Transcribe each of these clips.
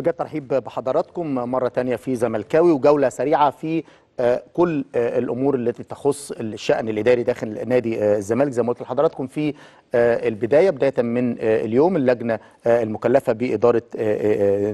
بجد ترحيب بحضراتكم مرة تانية في زملكاوي وجولة سريعة في آه، كل آه، الامور التي تخص الشان الاداري داخل نادي آه، الزمالك زي ما قلت لحضراتكم في البدايه بدايه من اليوم اللجنه المكلفه باداره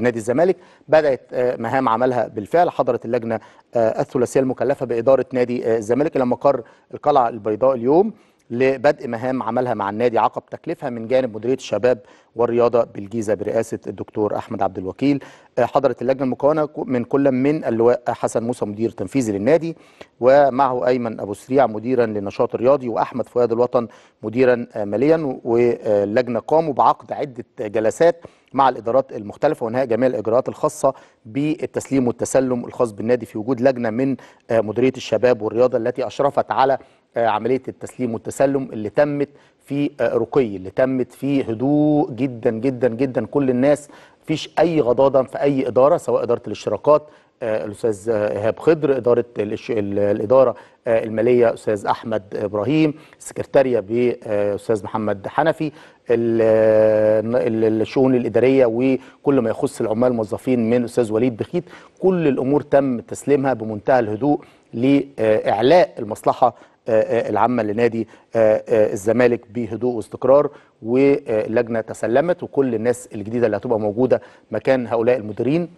نادي الزمالك بدات مهام عملها بالفعل حضرت اللجنه الثلاثيه المكلفه باداره نادي الزمالك الى مقر القلعه البيضاء اليوم لبدء مهام عملها مع النادي عقب تكليفها من جانب مديريه الشباب والرياضه بالجيزه برئاسه الدكتور احمد عبد الوكيل آه، حضرت اللجنه المكونه من كل من اللواء حسن موسى مدير تنفيذي للنادي ومعه ايمن ابو سريع مديرا للنشاط الرياضي واحمد فؤاد الوطن مديرا آه، ماليا واللجنه قاموا بعقد عده جلسات مع الادارات المختلفه وانهاء جميع الاجراءات الخاصه بالتسليم والتسلم الخاص بالنادي في وجود لجنه من آه، مديريه الشباب والرياضه التي اشرفت على آه، عمليه التسليم والتسلم اللي تمت في آه، رقي اللي تمت في هدوء جدا جدا جدا كل الناس فيش اي غضاضه في اي اداره سواء اداره الاشتراكات آه، الاستاذ ايهاب خضر اداره الاداره الماليه استاذ احمد ابراهيم السكرتاريه باستاذ محمد حنفي الشؤون الاداريه وكل ما يخص العمال الموظفين من الاستاذ وليد بخيت كل الامور تم تسليمها بمنتهى الهدوء لاعلاء المصلحه آه، آه، العامه لنادي آه، الزمالك بهدوء واستقرار ولجنه تسلمت وكل الناس الجديده اللي هتبقى موجوده مكان هؤلاء المديرين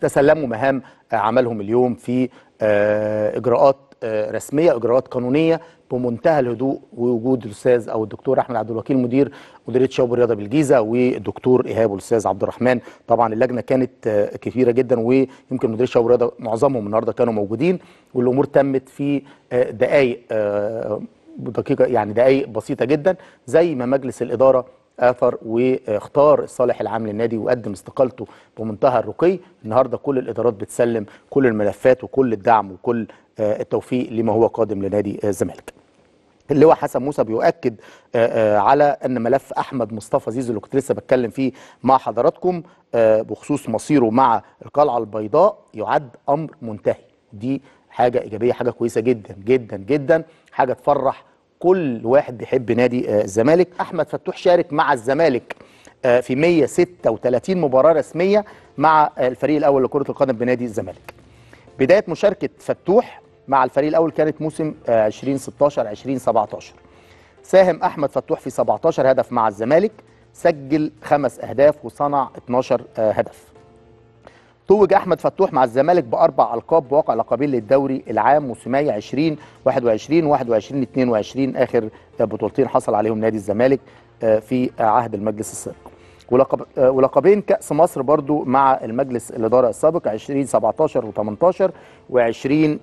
تسلموا مهام عملهم اليوم في اجراءات رسميه اجراءات قانونيه بمنتهى الهدوء ووجود الاستاذ او الدكتور احمد عبد الوكيل مدير مديريه شباب الرياضه بالجيزه والدكتور ايهاب والاستاذ عبد الرحمن طبعا اللجنه كانت آه، كثيره جدا ويمكن مديريه شباب الرياضه معظمهم النهارده كانوا موجودين والامور تمت في آه، دقائق آه، دقيقه يعني دقائق بسيطه جدا زي ما مجلس الاداره اثر واختار الصالح العام للنادي وقدم استقالته بمنتهى الرقي النهارده كل الادارات بتسلم كل الملفات وكل الدعم وكل آه، التوفيق لما هو قادم لنادي آه، الزمالك اللواء حسن موسى بيؤكد آه، على ان ملف احمد مصطفى زيزو اللي كنت لسه بتكلم فيه مع حضراتكم بخصوص مصيره مع القلعه البيضاء يعد امر منتهي دي حاجه ايجابيه حاجه كويسه جدا جدا جدا حاجه تفرح كل واحد بيحب نادي آه، الزمالك احمد فتوح شارك مع الزمالك آه، في 136 مباراه رسميه مع الفريق الاول لكره القدم بنادي الزمالك بدايه مشاركه فتوح مع الفريق الاول كانت موسم 2016 آه، 2017 ساهم احمد فتوح في 17 هدف مع الزمالك سجل خمس اهداف وصنع 12 هدف توج احمد فتوح مع الزمالك باربع القاب بواقع لقبين للدوري العام موسمي 20 21 21 22 اخر بطولتين حصل عليهم نادي الزمالك آه، في عهد المجلس السابق ولقب آه، ولقبين كاس مصر برضو مع المجلس الاداره السابق 20 17 و18 و20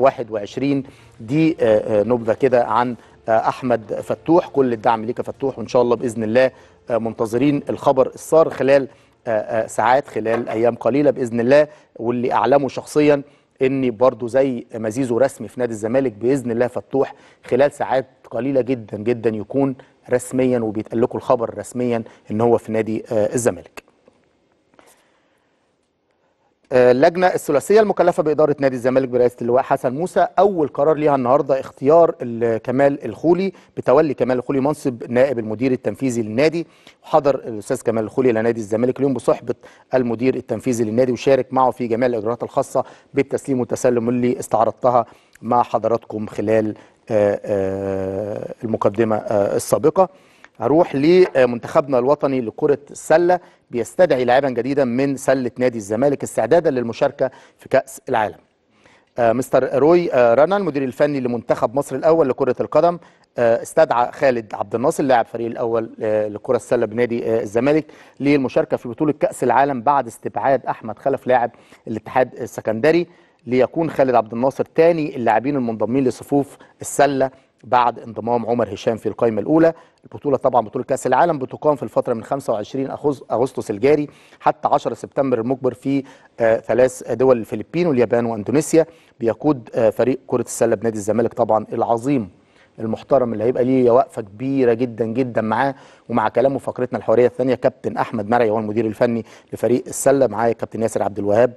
21 دي آه، نبذه كده عن احمد فتوح كل الدعم ليك يا فتوح وان شاء الله باذن الله منتظرين الخبر السار خلال آه، آه، ساعات خلال ايام قليله باذن الله واللي اعلمه شخصيا اني برضو زي مزيزه رسمي في نادي الزمالك باذن الله فتوح خلال ساعات قليله جدا جدا يكون رسميا وبيتقال لكم الخبر رسميا ان هو في نادي آه، الزمالك اللجنه الثلاثيه المكلفه باداره نادي الزمالك برئاسه اللواء حسن موسى اول قرار ليها النهارده اختيار كمال الخولي بتولي كمال الخولي منصب نائب المدير التنفيذي للنادي حضر الاستاذ كمال الخولي الى نادي الزمالك اليوم بصحبه المدير التنفيذي للنادي وشارك معه في جميع الاجراءات الخاصه بالتسليم والتسلم اللي استعرضتها مع حضراتكم خلال آه، آه، المقدمه آه، السابقه هروح لمنتخبنا الوطني لكرة السلة بيستدعي لاعبا جديدا من سلة نادي الزمالك استعدادا للمشاركة في كأس العالم آه، مستر روي آه، رانا المدير الفني لمنتخب مصر الأول لكرة القدم آه، استدعى خالد عبد الناصر لاعب فريق الأول لكرة السلة بنادي الزمالك للمشاركة في بطولة كأس العالم بعد استبعاد أحمد خلف لاعب الاتحاد السكندري ليكون خالد عبد الناصر تاني اللاعبين المنضمين لصفوف السلة بعد انضمام عمر هشام في القائمه الاولى البطوله طبعا بطوله كاس العالم بتقام في الفتره من 25 اغسطس الجاري حتى 10 سبتمبر المقبل في آه، ثلاث دول الفلبين واليابان واندونيسيا بيقود آه، فريق كره السله بنادي الزمالك طبعا العظيم المحترم اللي هيبقى ليه وقفه كبيره جدا جدا معاه ومع كلامه في فقرتنا الحواريه الثانيه كابتن احمد مرعي هو المدير الفني لفريق السله معايا كابتن ياسر عبد الوهاب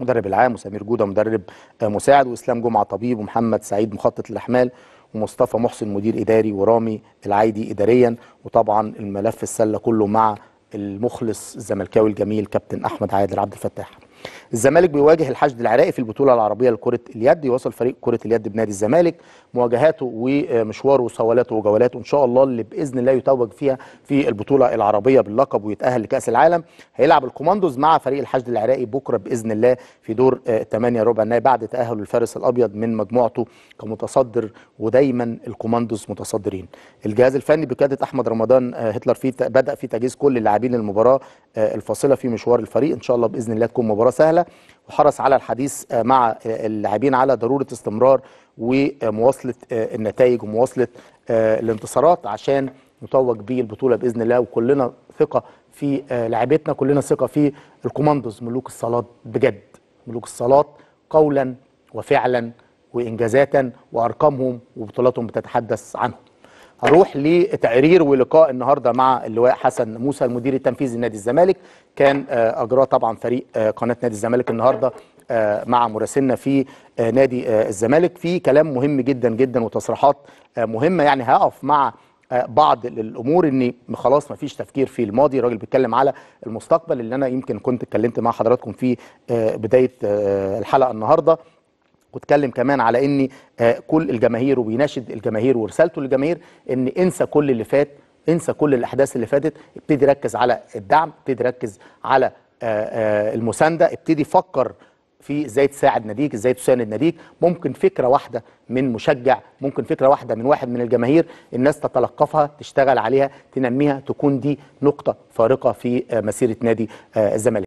مدرب العام وسمير جوده مدرب آه، مساعد واسلام جمعه طبيب ومحمد سعيد مخطط الاحمال ومصطفى محسن مدير اداري ورامي العايدي اداريا وطبعا الملف السله كله مع المخلص الزملكاوي الجميل كابتن احمد عادل عبد الفتاح الزمالك بيواجه الحشد العراقي في البطوله العربيه لكره اليد يواصل فريق كره اليد بنادي الزمالك مواجهاته ومشواره وصوالاته وجولاته ان شاء الله اللي باذن الله يتوج فيها في البطوله العربيه باللقب ويتاهل لكاس العالم هيلعب الكوماندوز مع فريق الحشد العراقي بكره باذن الله في دور 8 آه، ربع النهائي بعد تاهل الفارس الابيض من مجموعته كمتصدر ودايما الكوماندوز متصدرين الجهاز الفني بقياده احمد رمضان آه، هتلر في بدا في تجهيز كل اللاعبين للمباراه آه، الفاصله في مشوار الفريق ان شاء الله باذن الله تكون مباراه مباراه سهله وحرص على الحديث آه، مع آه، اللاعبين على ضروره استمرار ومواصله آه، النتائج ومواصله الانتصارات عشان نتوج بيه البطوله باذن الله وكلنا ثقه في لعبتنا كلنا ثقه في الكوماندوز ملوك الصالات بجد ملوك الصالات قولا وفعلا وانجازاتا وارقامهم وبطولاتهم بتتحدث عنهم هروح لتقرير ولقاء النهارده مع اللواء حسن موسى المدير التنفيذي لنادي الزمالك كان آه، اجراه طبعا فريق آه، قناه نادي الزمالك النهارده آه، مع مراسلنا في نادي الزمالك في كلام مهم جدا جدا وتصريحات مهمه يعني هقف مع بعض الامور ان خلاص ما فيش تفكير في الماضي الراجل بيتكلم على المستقبل اللي انا يمكن كنت اتكلمت مع حضراتكم في بدايه الحلقه النهارده واتكلم كمان على ان آه، كل الجماهير وبيناشد الجماهير ورسالته للجماهير ان انسى كل اللي فات انسى كل الاحداث اللي فاتت ابتدي ركز على الدعم ابتدي ركز على آه، آه، المسانده ابتدي فكر في ازاي تساعد ناديك ازاي تساند ناديك ممكن فكره واحده من مشجع ممكن فكره واحده من واحد من الجماهير الناس تتلقفها تشتغل عليها تنميها تكون دي نقطه فارقه في مسيره نادي الزمالك